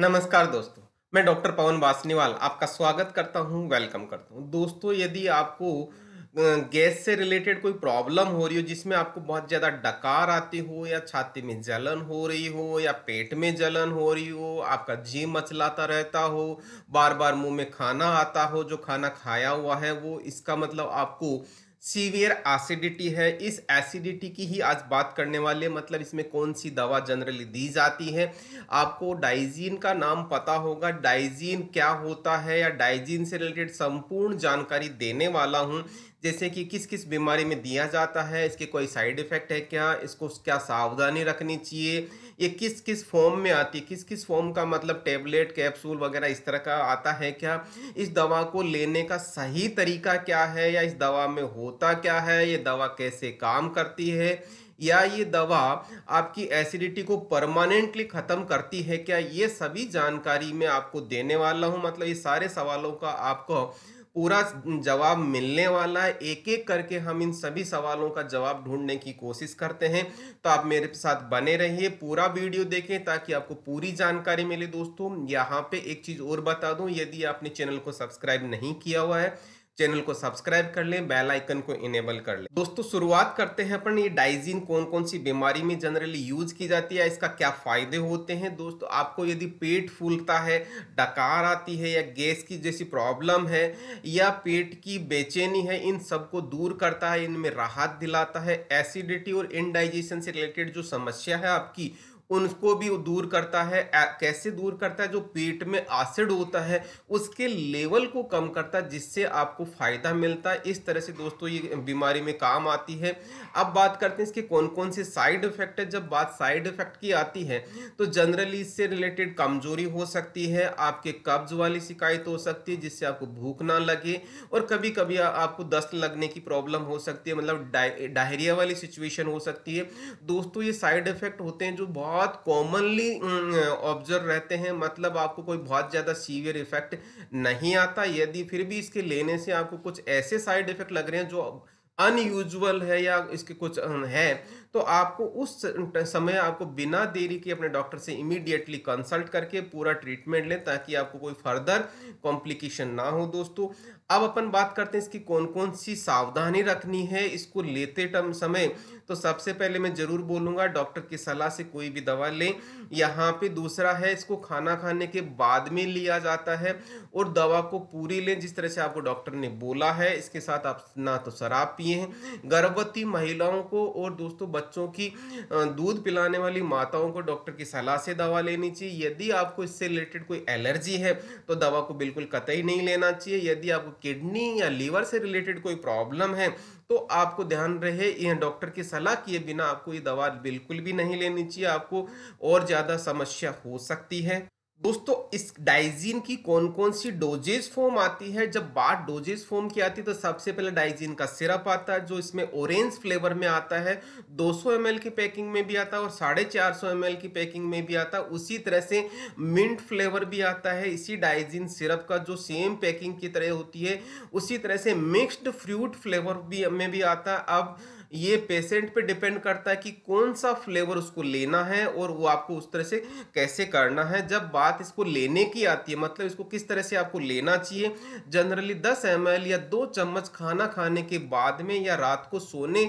नमस्कार दोस्तों मैं डॉक्टर पवन वासनीवाल आपका स्वागत करता हूं वेलकम करता हूं दोस्तों यदि आपको गैस से रिलेटेड कोई प्रॉब्लम हो रही हो जिसमें आपको बहुत ज़्यादा डकार आती हो या छाती में जलन हो रही हो या पेट में जलन हो रही हो आपका जी मचलाता रहता हो बार बार मुंह में खाना आता हो जो खाना खाया हुआ है वो इसका मतलब आपको सीवियर एसिडिटी है इस एसिडिटी की ही आज बात करने वाले मतलब इसमें कौन सी दवा जनरली दी जाती है आपको डाइजीन का नाम पता होगा डाइजीन क्या होता है या डाइजीन से रिलेटेड संपूर्ण जानकारी देने वाला हूँ जैसे कि किस किस बीमारी में दिया जाता है इसके कोई साइड इफ़ेक्ट है क्या इसको क्या सावधानी रखनी चाहिए ये किस किस फॉर्म में आती है किस किस फॉर्म का मतलब टेबलेट कैप्सूल वगैरह इस तरह का आता है क्या इस दवा को लेने का सही तरीका क्या है या इस दवा में हो होता क्या है ये दवा कैसे काम करती है या ये दवा आपकी एसिडिटी को परमानेंटली ख़त्म करती है क्या ये सभी जानकारी मैं आपको देने वाला हूँ मतलब ये सारे सवालों का आपको पूरा जवाब मिलने वाला है एक एक करके हम इन सभी सवालों का जवाब ढूंढने की कोशिश करते हैं तो आप मेरे साथ बने रहिए पूरा वीडियो देखें ताकि आपको पूरी जानकारी मिले दोस्तों यहाँ पे एक चीज़ और बता दूँ यदि आपने चैनल को सब्सक्राइब नहीं किया हुआ है चैनल को सब्सक्राइब कर लें बेल आइकन को इनेबल कर लें दोस्तों शुरुआत करते हैं अपन ये डाइजीन कौन कौन सी बीमारी में जनरली यूज की जाती है इसका क्या फायदे होते हैं दोस्तों आपको यदि पेट फूलता है डकार आती है या गैस की जैसी प्रॉब्लम है या पेट की बेचैनी है इन सबको दूर करता है इनमें राहत दिलाता है एसिडिटी और इनडाइजेशन से रिलेटेड जो समस्या है आपकी उनको भी दूर करता है कैसे दूर करता है जो पेट में एसिड होता है उसके लेवल को कम करता है जिससे आपको फ़ायदा मिलता है इस तरह से दोस्तों ये बीमारी में काम आती है अब बात करते हैं इसके कौन कौन से साइड इफ़ेक्ट है जब बात साइड इफ़ेक्ट की आती है तो जनरली इससे रिलेटेड कमजोरी हो सकती है आपके कब्ज वाली शिकायत हो सकती है जिससे आपको भूख ना लगे और कभी कभी आपको दस्त लगने की प्रॉब्लम हो सकती है मतलब डायरिया वाली सिचुएशन हो सकती है दोस्तों ये साइड इफ़ेक्ट होते हैं जो बहुत बहुत कॉमनली ऑब्जर्व रहते हैं मतलब आपको कोई बहुत ज़्यादा सीवियर इफेक्ट नहीं आता यदि फिर भी इसके लेने से आपको कुछ ऐसे साइड इफेक्ट लग रहे हैं जो अनयूजल है या इसके कुछ है तो आपको उस समय आपको बिना देरी के अपने डॉक्टर से इमीडिएटली कंसल्ट करके पूरा ट्रीटमेंट लें ताकि आपको कोई फर्दर कॉम्प्लिकेशन ना हो दोस्तों अब अपन बात करते हैं इसकी कौन कौन सी सावधानी रखनी है इसको लेते टम समय तो सबसे पहले मैं ज़रूर बोलूँगा डॉक्टर की सलाह से कोई भी दवा लें यहाँ पे दूसरा है इसको खाना खाने के बाद में लिया जाता है और दवा को पूरी लें जिस तरह से आपको डॉक्टर ने बोला है इसके साथ आप ना तो शराब पिए हैं गर्भवती महिलाओं को और दोस्तों बच्चों की दूध पिलाने वाली माताओं को डॉक्टर की सलाह से दवा लेनी चाहिए यदि आपको इससे रिलेटेड कोई एलर्जी है तो दवा को बिल्कुल कतई नहीं लेना चाहिए यदि आपको किडनी या लीवर से रिलेटेड कोई प्रॉब्लम है तो आपको ध्यान रहे यह डॉक्टर की सलाह किए बिना आपको ये दवा बिल्कुल भी नहीं लेनी चाहिए आपको और ज़्यादा समस्या हो सकती है दोस्तों इस डाइजीन की कौन कौन सी डोजेज फॉर्म आती है जब बात डोजेज फॉर्म की आती है तो सबसे पहले डाइजीन का सिरप आता है जो इसमें ऑरेंज फ्लेवर में आता है 200 सौ की पैकिंग में भी आता है और साढ़े चार सौ की पैकिंग में भी आता है उसी तरह से मिंट फ्लेवर भी आता है इसी डाइजीन सिरप का जो सेम पैकिंग की तरह होती है उसी तरह से मिक्सड फ्रूट फ्लेवर भी में भी आता है अब ये पेशेंट पे डिपेंड करता है कि कौन सा फ्लेवर उसको लेना है और वो आपको उस तरह से कैसे करना है जब बात इसको लेने की आती है मतलब इसको किस तरह से आपको लेना चाहिए जनरली दस एम या दो चम्मच खाना खाने के बाद में या रात को सोने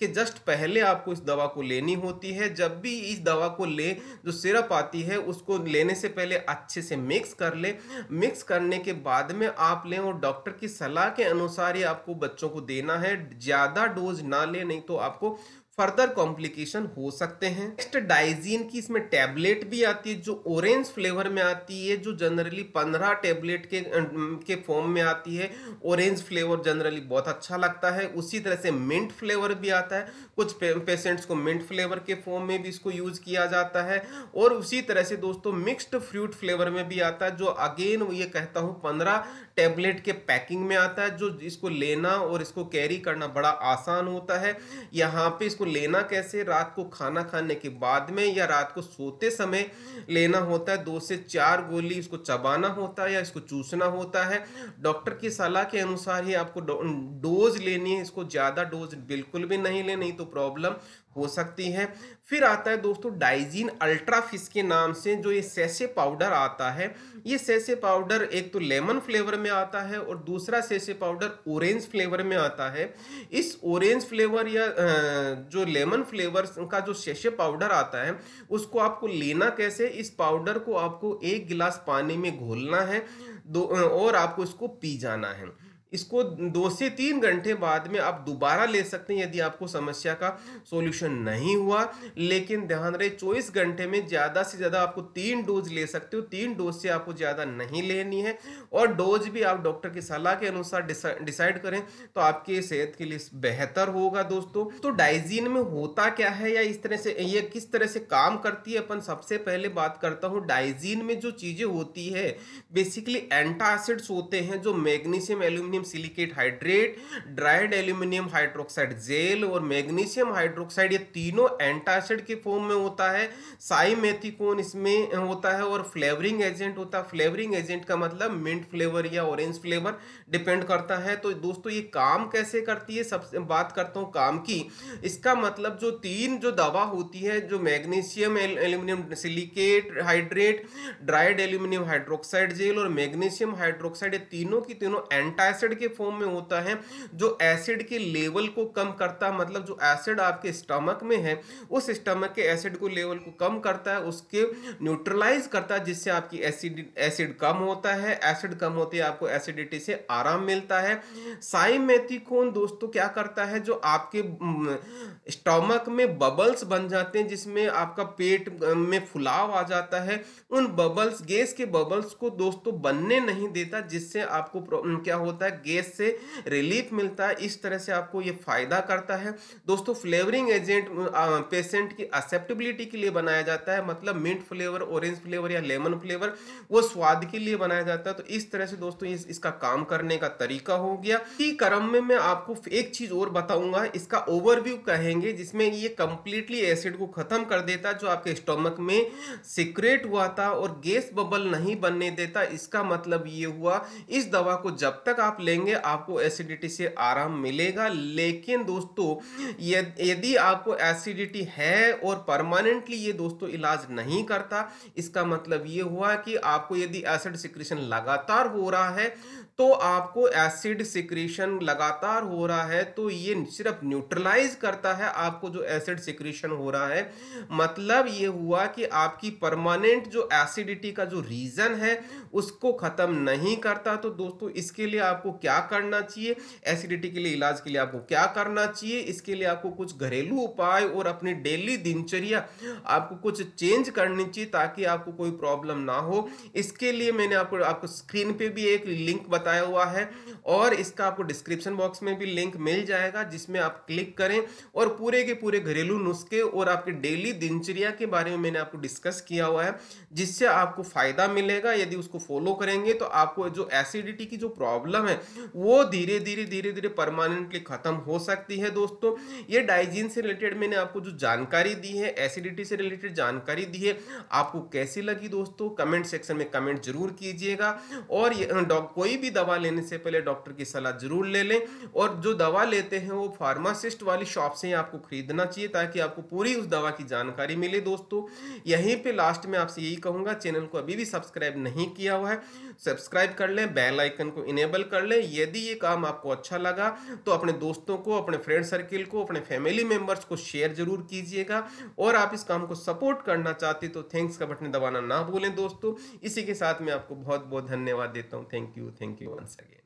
के जस्ट पहले आपको इस दवा को लेनी होती है जब भी इस दवा को ले जो सिरप आती है उसको लेने से पहले अच्छे से मिक्स कर ले मिक्स करने के बाद में आप लें और डॉक्टर की सलाह के अनुसार ही आपको बच्चों को देना है ज़्यादा डोज ना लें नहीं तो आपको फर्दर कॉम्प्लिकेशन हो सकते हैं नेक्स्ट डाइजीन की इसमें टैबलेट भी आती है जो ऑरेंज फ्लेवर में आती है जो जनरली पंद्रह टैबलेट के अं, के फॉर्म में आती है ऑरेंज फ्लेवर जनरली बहुत अच्छा लगता है उसी तरह से मिंट फ्लेवर भी आता है कुछ पे, पेशेंट्स को मिंट फ्लेवर के फॉर्म में भी इसको यूज किया जाता है और उसी तरह से दोस्तों मिक्स्ड फ्रूट फ्लेवर में भी आता है जो अगेन ये कहता हूँ पंद्रह टैबलेट के पैकिंग में आता है जो इसको लेना और इसको कैरी करना बड़ा आसान होता है यहाँ पे इसको को लेना कैसे रात को खाना खाने के बाद में या रात को सोते समय लेना होता है दो से चार गोली इसको चबाना होता है या इसको चूसना होता है डॉक्टर की सलाह के अनुसार ही आपको डोज लेनी है इसको ज़्यादा डोज बिल्कुल भी नहीं ले नहीं तो प्रॉब्लम हो सकती हैं फिर आता है दोस्तों डाइजीन अल्ट्राफिस के नाम से जो ये सेसे पाउडर आता है ये सेसे पाउडर एक तो लेमन फ्लेवर में आता है और दूसरा सेसे पाउडर ऑरेंज फ्लेवर में आता है इस ऑरेंज फ्लेवर या जो लेमन फ्लेवर का जो सेसे पाउडर आता है उसको आपको लेना कैसे इस पाउडर को आपको एक गिलास पानी में घोलना है दो और आपको इसको पी जाना है इसको दो से तीन घंटे बाद में आप दोबारा ले सकते हैं यदि आपको समस्या का सोल्यूशन नहीं हुआ लेकिन ध्यान रहे चौबीस घंटे में ज़्यादा से ज़्यादा आपको तीन डोज ले सकते हो तीन डोज से आपको ज़्यादा नहीं लेनी है और डोज भी आप डॉक्टर की सलाह के अनुसार डिसाइड करें तो आपके सेहत के लिए बेहतर होगा दोस्तों तो डाइजीन में होता क्या है या इस तरह से ये किस तरह से काम करती है अपन सबसे पहले बात करता हूँ डाइजीन में जो चीज़ें होती है बेसिकली एंटा होते हैं जो magnesium aluminium silicate hydrate dried aluminium hydroxide gel और मैग्नीशियम हाइड्रोक्साइड ये तीनों एंटासिड के फॉर्म में होता है साइमेथिकोन इसमें होता है और फ्लेवरिंग एजेंट होता है फ्लेवरिंग एजेंट का मतलब मिंट फ्लेवर या ऑरेंज फ्लेवर डिपेंड करता है तो दोस्तों ये काम कैसे करती है सबसे बात करता हूँ काम की इसका मतलब जो तीन जो दवा होती है जो magnesium aluminium silicate hydrate dried aluminium hydroxide gel और मैग्नीशियम हाइड्रोक्साइड ये तीनों की तीनों एंटासिड एसिड के फॉर्म में होता है जो एसिड के लेवल को कम करता है मतलब जो एसिड आपके स्टमक में है उस स्टमक के एसिड को लेवल को कम करता है उसके न्यूट्रलाइज करता है जिससे आपकी एसिड एसिड कम होता है एसिड कम होते है, आपको एसिडिटी से आराम मिलता है साइमेथिकोन दोस्तों क्या करता है जो आपके स्टमक में बबल्स बन जाते हैं जिसमें आपका पेट में फुलाव आ जाता है उन बबल्स गैस के बबल्स को दोस्तों बनने नहीं देता जिससे आपको क्या होता है गैस से रिलीफ मिलता है इस तरह से आपको ये फायदा करता है दोस्तों फ्लेवरिंग एजेंट पेशेंट की एक्सेप्टेबिलिटी के लिए बनाया जाता है मतलब मिंट फ्लेवर ऑरेंज फ्लेवर या लेमन फ्लेवर वो स्वाद के लिए बनाया जाता है तो इस तरह से दोस्तों इस, इसका काम करने का तरीका हो गया कि क्रम में मैं आपको एक चीज और बताऊंगा इसका ओवरव्यू कहेंगे जिसमें ये कंप्लीटली एसिड को खत्म कर देता जो आपके स्टोमक में सिक्रेट हुआ था और गैस बबल नहीं बनने देता इसका मतलब ये हुआ इस दवा को जब तक आप लेंगे आपको एसिडिटी से आराम मिलेगा लेकिन दोस्तों यदि आपको एसिडिटी है और परमानेंटली ये दोस्तों इलाज नहीं करता इसका मतलब ये हुआ कि आपको यदि एसिड सिक्रेशन लगातार हो रहा है तो आपको एसिड सिक्रीशन लगातार हो रहा है तो ये सिर्फ न्यूट्रलाइज करता है आपको जो एसिड सिक्रीशन हो रहा है मतलब ये हुआ कि आपकी परमानेंट जो एसिडिटी का जो रीज़न है उसको ख़त्म नहीं करता तो दोस्तों इसके लिए आपको क्या करना चाहिए एसिडिटी के लिए इलाज के लिए आपको क्या करना चाहिए इसके लिए आपको कुछ घरेलू उपाय और अपनी डेली दिनचर्या आपको कुछ चेंज करनी चाहिए ताकि आपको कोई प्रॉब्लम ना हो इसके लिए मैंने आपको आपको स्क्रीन पे भी एक लिंक बता बताया हुआ है और इसका आपको डिस्क्रिप्शन बॉक्स में भी लिंक मिल जाएगा जिसमें आप क्लिक करें और पूरे के पूरे घरेलू नुस्खे और आपके डेली दिनचर्या के बारे में मैंने आपको डिस्कस किया हुआ है जिससे आपको फ़ायदा मिलेगा यदि उसको फॉलो करेंगे तो आपको जो एसिडिटी की जो प्रॉब्लम है वो धीरे धीरे धीरे धीरे परमानेंटली ख़त्म हो सकती है दोस्तों ये डाइजीन से रिलेटेड मैंने आपको जो जानकारी दी है एसिडिटी से रिलेटेड जानकारी दी है आपको कैसी लगी दोस्तों कमेंट सेक्शन में कमेंट जरूर कीजिएगा और कोई भी दवा लेने से पहले डॉक्टर की सलाह जरूर ले लें और जो दवा लेते हैं वो फार्मासिस्ट वाली शॉप से ही आपको खरीदना चाहिए ताकि आपको पूरी उस दवा की जानकारी मिले दोस्तों यहीं पे लास्ट में आपसे यही कहूँगा चैनल को अभी भी सब्सक्राइब नहीं किया हुआ है सब्सक्राइब कर लें बेल आइकन को इनेबल कर लें यदि ये काम आपको अच्छा लगा तो अपने दोस्तों को अपने फ्रेंड सर्किल को अपने फैमिली मेम्बर्स को शेयर जरूर कीजिएगा और आप इस काम को सपोर्ट करना चाहते तो थैंक्स का बटन दबाना ना भूलें दोस्तों इसी के साथ मैं आपको बहुत बहुत धन्यवाद देता हूँ thank you thank you you once again.